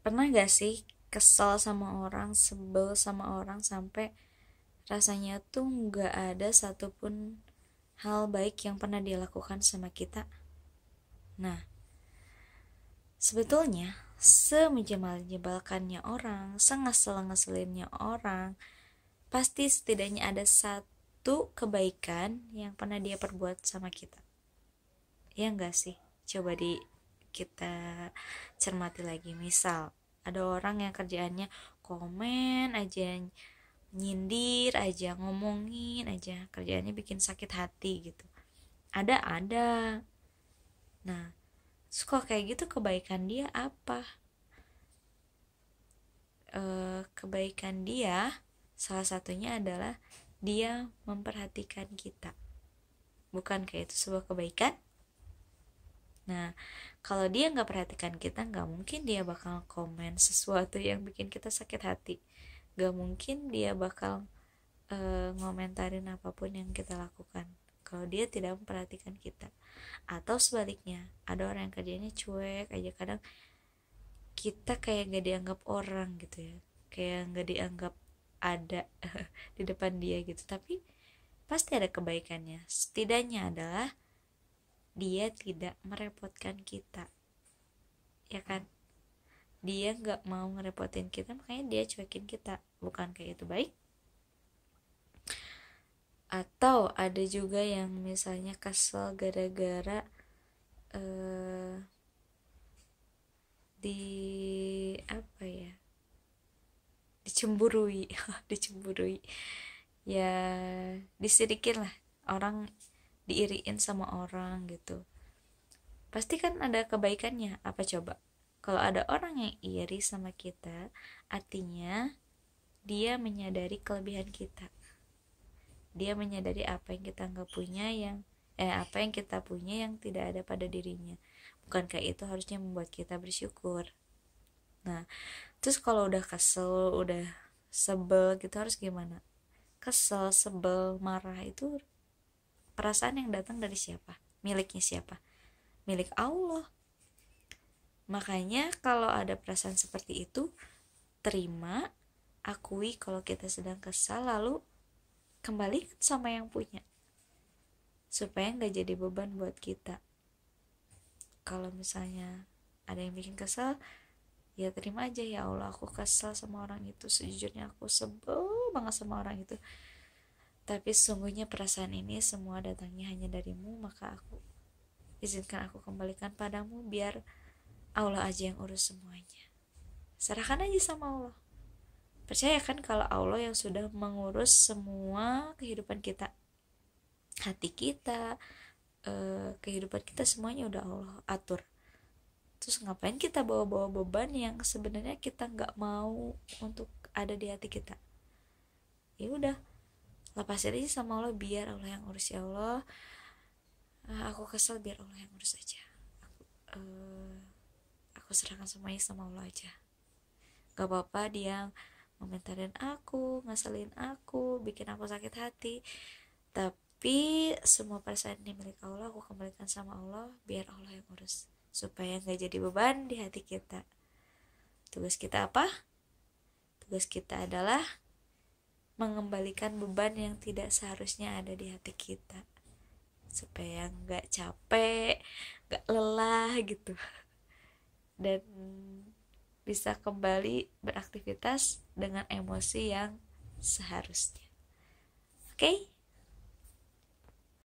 pernah gak sih kesel sama orang sebel sama orang sampai rasanya tuh nggak ada satupun hal baik yang pernah dia lakukan sama kita nah sebetulnya semenjemal-jebalkannya orang sengasel-ngeselinnya orang pasti setidaknya ada satu kebaikan yang pernah dia perbuat sama kita ya enggak sih coba di kita cermati lagi misal ada orang yang kerjaannya komen aja nyindir aja ngomongin aja kerjaannya bikin sakit hati gitu ada ada nah suka kayak gitu kebaikan dia apa e, kebaikan dia salah satunya adalah dia memperhatikan kita bukan kayak itu sebuah kebaikan Nah, kalau dia nggak perhatikan kita, nggak mungkin dia bakal komen sesuatu yang bikin kita sakit hati. Nggak mungkin dia bakal e, ngomentarin apapun yang kita lakukan. Kalau dia tidak memperhatikan kita, atau sebaliknya, ada orang yang kerjanya cuek aja kadang kita kayak nggak dianggap orang gitu ya, kayak nggak dianggap ada di depan dia gitu. Tapi pasti ada kebaikannya. Setidaknya adalah dia tidak merepotkan kita ya kan dia nggak mau ngerepotin kita makanya dia cuekin kita bukan kayak itu baik atau ada juga yang misalnya kesel gara-gara uh, di apa ya dicemburui dicemburui ya disirikin lah orang diiriin sama orang gitu pasti kan ada kebaikannya apa coba kalau ada orang yang iri sama kita artinya dia menyadari kelebihan kita dia menyadari apa yang kita nggak punya yang eh apa yang kita punya yang tidak ada pada dirinya bukankah itu harusnya membuat kita bersyukur nah terus kalau udah kesel udah sebel gitu harus gimana kesel sebel marah itu perasaan yang datang dari siapa miliknya siapa milik Allah makanya kalau ada perasaan seperti itu terima akui kalau kita sedang kesal lalu kembali sama yang punya supaya nggak jadi beban buat kita kalau misalnya ada yang bikin kesal ya terima aja ya Allah aku kesal sama orang itu sejujurnya aku sebel banget sama orang itu tapi sungguhnya perasaan ini semua datangnya hanya darimu, maka aku izinkan aku kembalikan padamu biar Allah aja yang urus semuanya. Serahkan aja sama Allah. Percaya kan kalau Allah yang sudah mengurus semua kehidupan kita. Hati kita, eh, kehidupan kita semuanya udah Allah atur terus ngapain kita bawa-bawa beban yang sebenarnya kita nggak mau untuk ada di hati kita ya udah lepasin aja sama Allah biar Allah yang urus ya Allah uh, aku kesel biar Allah yang urus aja aku, uh, aku serahkan semuanya sama Allah aja gak apa-apa dia ngomentarin aku ngeselin aku bikin aku sakit hati tapi semua perasaan ini milik Allah aku kembalikan sama Allah biar Allah yang urus supaya nggak jadi beban di hati kita tugas kita apa tugas kita adalah mengembalikan beban yang tidak seharusnya ada di hati kita supaya nggak capek nggak lelah gitu dan bisa kembali beraktivitas dengan emosi yang seharusnya oke okay?